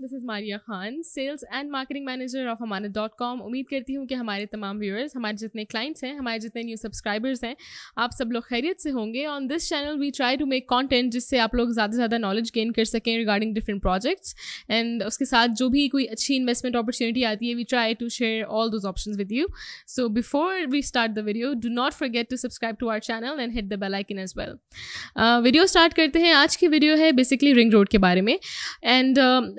This is Maria Khan sales and marketing manager of हमारा dot com उम्मीद करती हूँ कि हमारे तमाम व्यूअर्स हमारे जितने क्लाइंट्स हैं हमारे जितने न्यू सब्सक्राइबर्स हैं आप सब लोग खैरियत से होंगे on this channel we try to make content जिससे आप लोग ज़्यादा से ज़्यादा नॉलेज गेन कर सकें रिगार्डिंग डिफरेंट प्रोजेक्ट्स एंड उसके साथ जो भी कोई अच्छी इन्वेस्टमेंट अपॉर्चुनिटी आती है we try to share all those option with you so before we start the video do not forget to subscribe to our channel and hit the bell icon as well video start करते हैं आज की video है basically ring road के बारे में and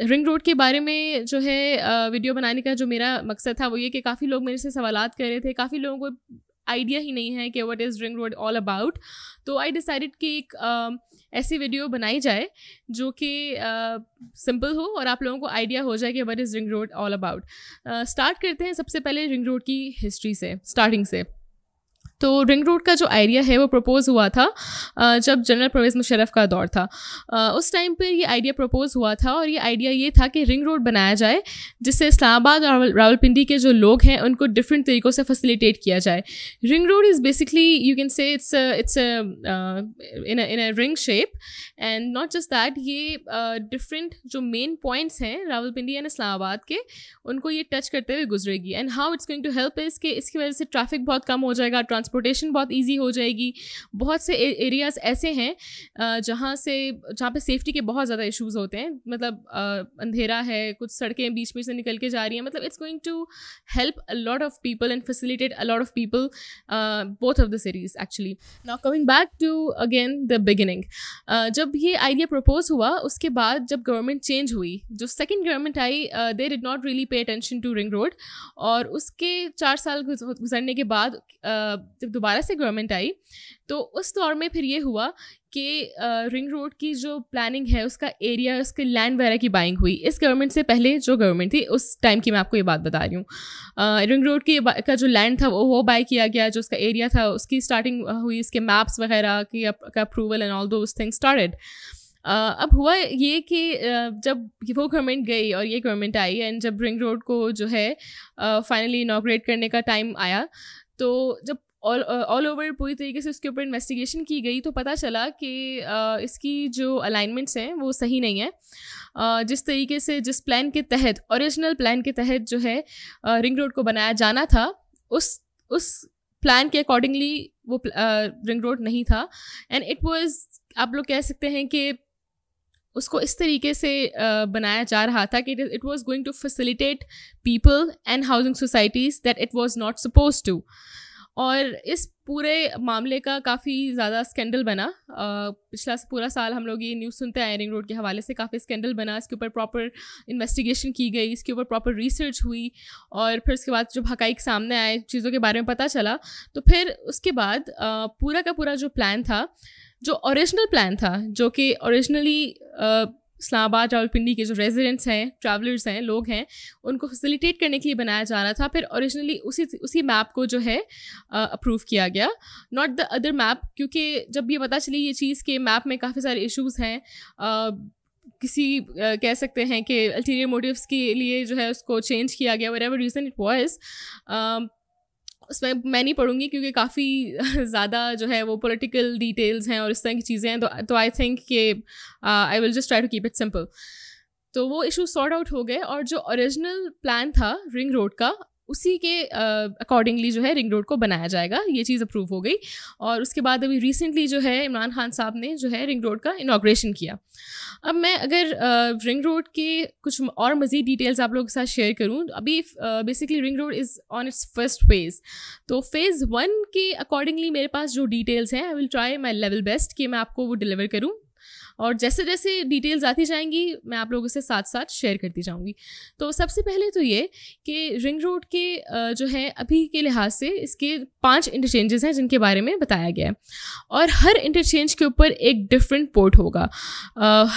ring uh, road के बारे में जो है वीडियो बनाने का जो मेरा मकसद था वो ये कि काफ़ी लोग मेरे से सवाल कर रहे थे काफ़ी लोगों को आइडिया ही नहीं है कि what is ring road all about तो आई डिसाइडेड कि एक ऐसी वीडियो बनाई जाए जो कि सिंपल हो और आप लोगों को आइडिया हो जाए कि what is ring road all about start करते हैं सबसे पहले रिंग रोड की हिस्ट्री से स्टार्टिंग से तो रिंग रोड का जो आइडिया है वो प्रपोज़ हुआ था जब जनरल परवेज़ मुशरफ का दौर था उस टाइम पर ये आइडिया प्रपोज़ हुआ था और ये आइडिया ये था कि रिंग रोड बनाया जाए जिससे इस्लामाबाद और रावलपिंडी के जो लोग हैं उनको डिफरेंट तरीक़ों से फैसिलिटेट किया जाए ring road is basically you can say it's it's in in a ring shape and not just that ये डिफरेंट uh, जो मेन पॉइंट्स हैं रावलपिंडी एंड इस्लामाबाद के उनको ये टच करते हुए गुजरेगी and how it's going to help is कि इसकी वजह से ट्रैफिक बहुत कम हो जाएगा ट्रांस ट्रांसपोर्टेशन बहुत ईजी हो जाएगी बहुत से एरियाज़ ऐसे हैं जहाँ से जहाँ पे सेफ्टी के बहुत ज़्यादा इश्यूज होते हैं मतलब अंधेरा है कुछ सड़कें बीच बीच से निकल के जा रही हैं मतलब it's going to help a lot of people and facilitate a lot of people both of the series actually now coming back to again the beginning जब ये आइडिया प्रपोज हुआ उसके बाद जब गवर्नमेंट चेंज हुई जो सेकेंड गवर्नमेंट आई they did not really pay attention to ring road और उसके चार साल गुजरने के बाद uh, जब दोबारा से गवर्नमेंट आई तो उस दौर में फिर ये हुआ कि रिंग रोड की जो प्लानिंग है उसका एरिया उसके लैंड वगैरह की बाइंग हुई इस गवर्नमेंट से पहले जो गवर्नमेंट थी उस टाइम की मैं आपको ये बात बता रही हूँ रिंग रोड की का जो लैंड था वो वो बाई किया गया जो उसका एरिया था उसकी स्टार्टिंग हुई इसके मैप्स वगैरह की का approval and all those thing started Uh, अब हुआ ये कि uh, जब वो गवर्नमेंट गई और ये गवर्नमेंट आई एंड जब रिंग रोड को जो है फाइनली uh, इनाग्रेट करने का टाइम आया तो जब ऑल ओवर uh, पूरी तरीके से उसके ऊपर इन्वेस्टिगेशन की गई तो पता चला कि uh, इसकी जो अलाइनमेंट्स हैं वो सही नहीं है uh, जिस तरीके से जिस प्लान के तहत ओरिजिनल प्लान के तहत जो है रिंग uh, रोड को बनाया जाना था उस उस प्लान के अकॉर्डिंगली वो रिंग uh, रोड नहीं था एंड इट वाज आप लोग कह सकते हैं कि उसको इस तरीके से बनाया जा रहा था कि it was going to facilitate people and housing societies that it was not suppose to और इस पूरे मामले का काफ़ी ज़्यादा स्कैंडल बना आ, पिछला पूरा साल हम लोग ये न्यूज़ सुनते हैं रिंग रोड के हवाले से काफ़ी स्कैंडल बना इसके ऊपर प्रॉपर इन्वेस्टिगेशन की गई इसके ऊपर प्रॉपर रिसर्च हुई और फिर उसके बाद जब हकाइक सामने आए चीज़ों के बारे में पता चला तो फिर उसके बाद आ, पूरा का पूरा जो प्लान था जो ओरिजिनल प्लान था जो कि ओरिजिनली इस्लामाबाद रावलपिंडी के जो रेजिडेंट्स हैं ट्रैवलर्स हैं लोग हैं उनको फैसिलिटेट करने के लिए बनाया जा रहा था फिर ओरिजिनली उसी उसी मैप को जो है अप्रूव किया गया नॉट द अदर मैप क्योंकि जब ये पता चली ये चीज़ कि मैप में काफ़ी सारे इश्यूज़ हैं किसी कह सकते हैं कि अल्टीरियर मोटिव्स के लिए जो है उसको चेंज किया गया whatever reason it was उसमें मैं नहीं पढ़ूंगी क्योंकि काफ़ी ज़्यादा जो है वो पॉलिटिकल डिटेल्स हैं और इस तरह की चीज़ें हैं तो आई तो थिंक कि I will just try to keep it simple तो वो इशू सॉर्ट आउट हो गए और जो ओरिजिनल प्लान था रिंग रोड का उसी के अकॉर्डिंगली uh, जो है रिंग रोड को बनाया जाएगा ये चीज़ अप्रूव हो गई और उसके बाद अभी रिसेंटली जो है इमरान खान साहब ने जो है रिंग रोड का इनाग्रेशन किया अब मैं अगर uh, रिंग रोड के कुछ और मज़ीद डिटेल्स आप लोगों के साथ शेयर करूँ अभी basically ring road is on its first phase तो फेज़ वन के अकॉर्डिंगली मेरे पास जो डिटेल्स हैं I will try my level best कि मैं आपको वो डिलीवर करूँ और जैसे जैसे डिटेल्स आती जाएंगी मैं आप लोगों से साथ साथ शेयर करती जाऊँगी तो सबसे पहले तो ये कि रिंग रोड के जो है अभी के लिहाज से इसके पाँच इंटरचेंजेस हैं जिनके बारे में बताया गया है और हर इंटरचेंज के ऊपर एक डिफरेंट पोर्ट होगा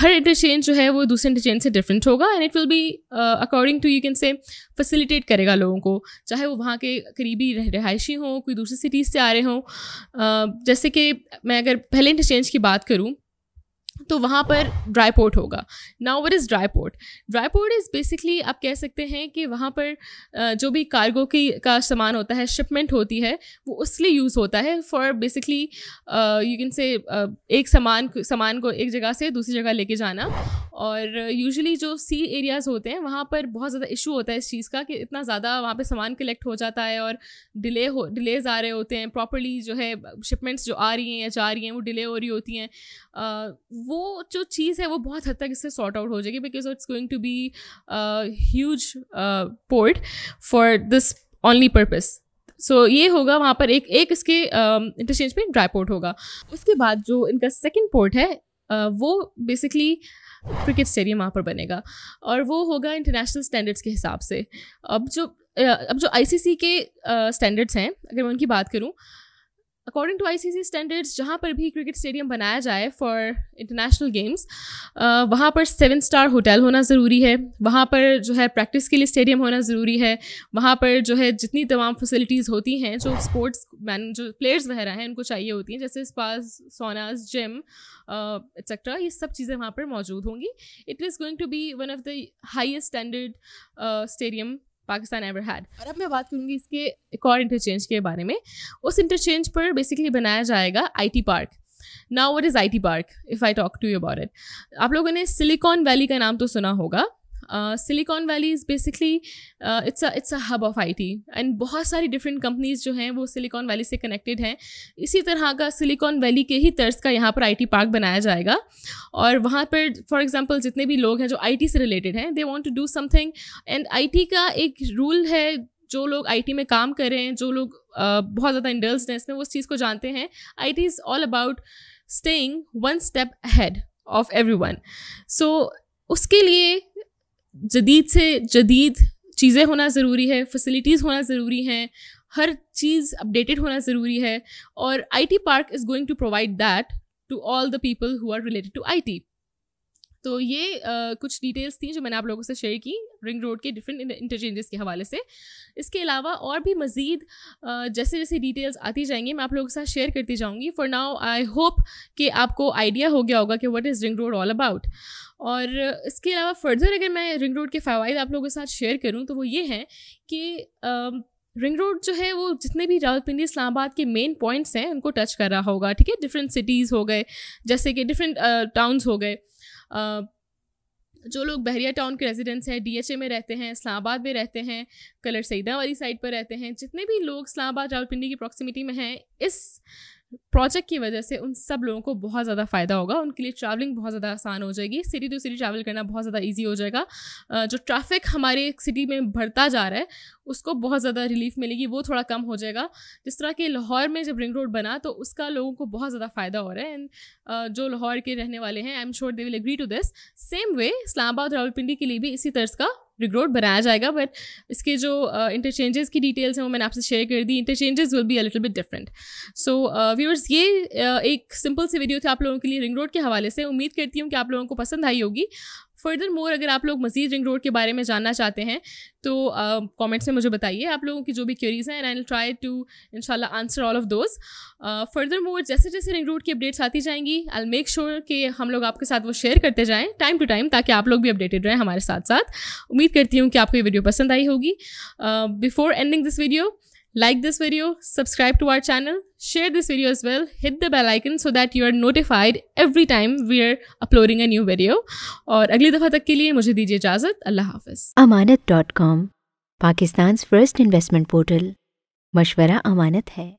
हर इंटरचेंज जो है वो दूसरे इंटरचेंज से डिफरेंट होगा and it will be according to you can say facilitate करेगा लोगों को चाहे वो वहाँ के करीबी रहायशी हों कोई दूसरी सिटीज़ से आ रहे हों जैसे कि मैं अगर पहले इंटरचेंज की बात करूँ तो वहाँ पर ड्राई पोर्ट होगा now what is dry port dry port is basically आप कह सकते हैं कि वहाँ पर जो भी कार्गो की का सामान होता है शिपमेंट होती है वो उसलिए यूज़ होता है फॉर बेसिकली यू कैन से एक सामान सामान को एक जगह से दूसरी जगह लेके जाना और यूजुअली जो सी एरियाज़ होते हैं वहाँ पर बहुत ज़्यादा इशू होता है इस चीज़ का कि इतना ज़्यादा वहाँ पर सामान कलेक्ट हो जाता है और डिले हो डिलेज आ रहे होते हैं प्रॉपरली जो है शिपमेंट्स जो आ रही हैं या जा रही हैं वो डिले हो रही होती हैं वो वो जो चीज़ है वो बहुत हद तक इससे सॉर्ट आउट हो जाएगी because it's going to be huge port for this only purpose so ये होगा वहाँ पर एक एक इसके इंटरचेंज पे ड्राई पोर्ट होगा उसके बाद जो इनका सेकेंड पोर्ट है uh, वो बेसिकली क्रिकेट स्टेडियम वहाँ पर बनेगा और वो होगा इंटरनेशनल स्टैंडर्ड्स के हिसाब से अब जो uh, अब जो आईसीसी के स्टैंडर्ड्स uh, हैं अगर मैं उनकी बात करूँ अकॉर्डिंग टू आई स्टैंडर्ड्स जहाँ पर भी क्रिकेट स्टेडियम बनाया जाए फॉर इंटरनेशनल गेम्स वहाँ पर सेवन स्टार होटल होना ज़रूरी है वहाँ पर जो है प्रैक्टिस के लिए स्टेडियम होना ज़रूरी है वहाँ पर जो है जितनी तमाम फैसिलिटीज़ होती हैं जो स्पोर्ट्स मैन जो प्लेयर्स वगैरह हैं उनको चाहिए होती हैं जैसे स्पाज सोनाज जिम एक्सेट्रा ये सब चीज़ें वहाँ पर मौजूद होंगी it is going to be one of the highest standard stadium Pakistan ever had और अब मैं बात करूँगी इसके एक और इंटरचेंज के बारे में उस इंटरचेंज पर बेसिकली बनाया जाएगा IT park now what is I T park if I talk to you about it आप लोगों ने सिलिकॉन वैली का नाम तो सुना होगा Silicon Valley is basically it's it's a hub of I T and बहुत सारी डिफरेंट कंपनीज जो हैं वो सिलिकॉन वैली से कनेक्टेड हैं इसी तरह का सिलिकॉन वैली के ही तर्ज का यहाँ पर आई टी पार्क बनाया जाएगा और वहाँ पर फॉर एग्ज़ाम्पल जितने भी लोग हैं जो आई टी से रिलेटेड हैं they want to do something and I T का एक रूल है जो लोग आईटी में काम कर रहे हैं जो लोग uh, बहुत ज़्यादा इंडल्स हैं इसमें वो उस चीज़ को जानते हैं I T is all about staying one step ahead of every one so उसके लिए जदीद से जदीद चीज़ें होना ज़रूरी है फैसिलिटीज़ होना ज़रूरी हैं हर चीज़ अपडेटेड होना ज़रूरी है और I T park is going to provide that to all the people who are related to I T तो ये आ, कुछ डिटेल्स थी जो मैंने आप लोगों से शेयर की रिंग रोड के डिफरेंट इंटरचेंजेस के हवाले से इसके अलावा और भी मज़ीद जैसे जैसे डिटेल्स आती जाएंगी मैं आप लोगों के साथ शेयर करती जाऊँगी फॉर नाउ आई होप कि आपको आइडिया हो गया होगा कि what is ring road all about और इसके अलावा फर्दर अगर मैं रिंग रोड के फ़वाद आप लोगों के साथ शेयर करूँ तो वो ये हैं कि आ, रिंग रोड जो है वो जितने भी रावलपिंडी इस्लामाबाद के मेन पॉइंट्स हैं उनको टच कर रहा होगा ठीक है डिफरेंट सिटीज़ हो गए जैसे कि डिफरेंट टाउन्स हो गए जो लोग बहरिया टाउन के रेजिडेंट्स हैं डीएचए में रहते हैं इस्लामाबाद में रहते हैं कलर सईदा वाली साइड पर रहते हैं जितने भी लोग इस्लामाबाद रावलपिंडी की प्रॉक्सिमिटी में हैं इस प्रोजेक्ट की वजह से उन सब लोगों को बहुत ज़्यादा फ़ायदा होगा उनके लिए ट्रैवलिंग बहुत ज़्यादा आसान हो जाएगी सिटी टू सिटी ट्रैवल करना बहुत ज़्यादा ईजी हो जाएगा जो ट्रैफिक हमारे सिटी में बढ़ता जा रहा है उसको बहुत ज़्यादा रिलीफ मिलेगी वो थोड़ा कम हो जाएगा जिस तरह के लाहौर में जब रिंग रोड बना तो उसका लोगों को बहुत ज़्यादा फ़ायदा हो रहा है एंड जो लाहौर के रहने वाले हैं I am sure they will agree to this same way Islamabad Rawalpindi के लिए भी इसी तर्ज का रिंग रोड बनाया जाएगा बट इसके जो इंटरचेंजेस uh, की डिटेल्स हैं वो मैंने आपसे शेयर कर दी interchanges will be a little bit different so viewers ये uh, एक सिंपल सी वीडियो थी आप लोगों के लिए रिंग रोड के हवाले से उम्मीद करती हूँ कि आप लोगों को पसंद आई होगी फर्दर मोर अगर आप लोग मजीद रिंग रोड के बारे में जानना चाहते हैं तो कॉमेंट्स uh, में मुझे बताइए आप लोगों की जो भी क्यूरीज हैं and I try to shall answer all of those furthermore जैसे जैसे रिंग रोड की अपडेट्स आती जाएंगी आई मेक श्योर कि हम लोग आपके साथ वो शेयर करते जाएँ टाइम टू टाइम ताकि आप लोग भी अपडेटेड रहें हमारे साथ साथ उम्मीद करती हूँ कि आपको ये वीडियो पसंद आई होगी before ending this video Like this video, subscribe to our channel, share this video as well, hit the bell icon so that you are notified every time we are uploading a new video. और अगली दफ़ा तक के लिए मुझे दीजिए इजाज़त अल्लाह हाफिज़ Amanat dot com Pakistan first investment portal मशवरा अमानत है